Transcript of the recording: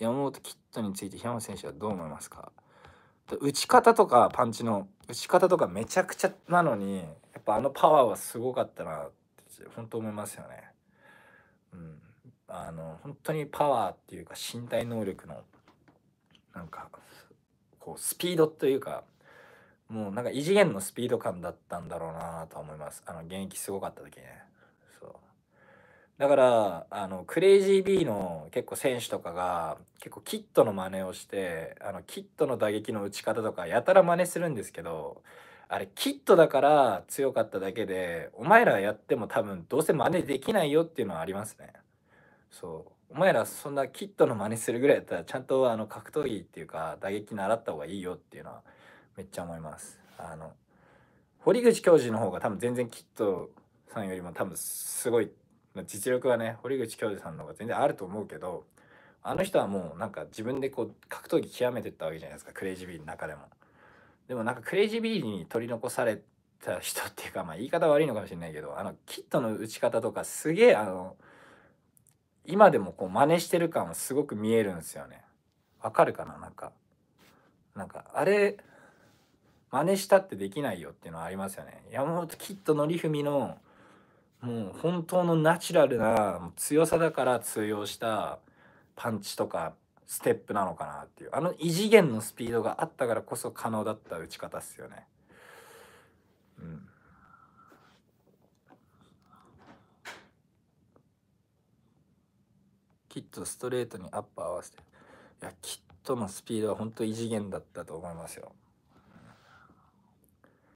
山本キットについて平野選手はどう思いますか打ち方とかパンチの打ち方とかめちゃくちゃなのにやっぱあのパワーはすごかったなって本当思いますよね。うん、あの本当にパワーっていうか身体能力のなんかこうスピードというかもうなんか異次元のスピード感だったんだろうなと思いますあの現役すごかった時ね。そうだから、あの、クレイジービーの結構選手とかが、結構キットの真似をして、あの、キットの打撃の打ち方とか、やたら真似するんですけど、あれ、キットだから強かっただけで、お前らやっても多分、どうせ真似できないよっていうのはありますね。そう。お前らそんなキットの真似するぐらいだったら、ちゃんとあの格闘技っていうか、打撃習った方がいいよっていうのは、めっちゃ思います。あの、堀口教授の方が多分全然キットさんよりも多分すごい実力はね堀口教授さんの方が全然あると思うけどあの人はもうなんか自分でこう格闘技極めてったわけじゃないですかクレイジービリーの中でも。でもなんかクレイジービリーに取り残された人っていうかまあ言い方悪いのかもしれないけどあのキットの打ち方とかすげえあの今でもこう真似してる感はすごく見えるんですよね。わかるかななんか。なんかあれ真似したってできないよっていうのはありますよね。山本キッり則みのもう本当のナチュラルな強さだから通用したパンチとかステップなのかなっていうあの異次元のスピードがあったからこそ可能だった打ち方っすよね。うん、きっとストレートにアップ合わせていやきっとのスピードは本当異次元だったと思いますよ。